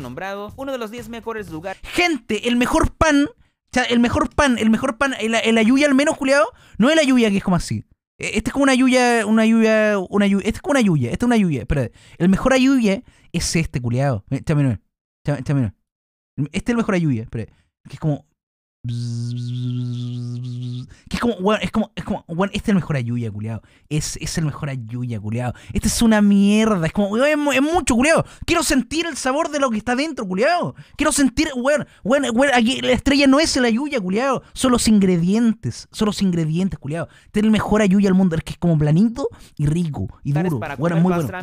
nombrado, uno de los 10 mejores lugares. Gente, el mejor pan, o sea, el mejor pan, el mejor pan, el, ayuya al menos culiado, no es la lluvia que es como así. E, este es como una lluvia, una lluvia, una lluvia. Este es como una lluvia, este es una lluvia. Espérate. El mejor ayuya es este, culiado. Eh, este es el mejor ayuya, espérate. Que es como es como, bueno, es como, es como, bueno, este es el mejor Ayuya, culiado. Es, es el mejor Ayuya, culiado. Este es una mierda. Es como, es, mucho, culiado. Quiero sentir el sabor de lo que está dentro, culiado. Quiero sentir, weón, weón, weón, aquí la estrella no es el Ayuya, culiado. Son los ingredientes. Son los ingredientes, culiado. Este el mejor Ayuya del mundo. Es que es como planito y rico y duro. Bueno, muy bueno.